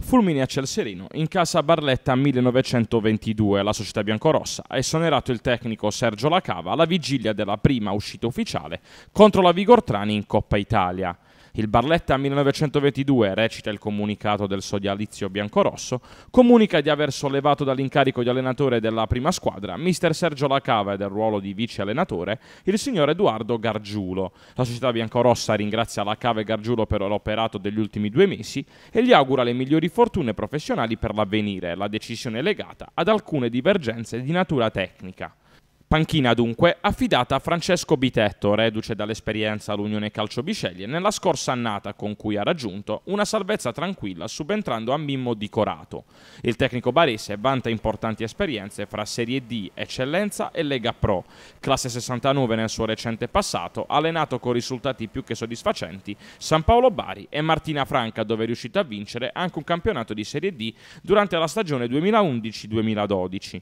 Fulmine a Celserino, in casa Barletta 1922 la società biancorossa, ha esonerato il tecnico Sergio Lacava alla vigilia della prima uscita ufficiale contro la Vigortrani in Coppa Italia. Il Barletta 1922, recita il comunicato del sodalizio biancorosso, comunica di aver sollevato dall'incarico di allenatore della prima squadra mister Sergio Lacava e del ruolo di vice allenatore il signor Edoardo Gargiulo. La società biancorossa ringrazia Lacava e Gargiulo per l'operato degli ultimi due mesi e gli augura le migliori fortune professionali per l'avvenire. La decisione è legata ad alcune divergenze di natura tecnica. Panchina dunque affidata a Francesco Bitetto, reduce dall'esperienza all'Unione Calcio Bisceglie, nella scorsa annata con cui ha raggiunto una salvezza tranquilla subentrando a Mimmo Di Corato. Il tecnico barese vanta importanti esperienze fra Serie D, Eccellenza e Lega Pro. Classe 69 nel suo recente passato, allenato con risultati più che soddisfacenti San Paolo Bari e Martina Franca dove è riuscito a vincere anche un campionato di Serie D durante la stagione 2011-2012.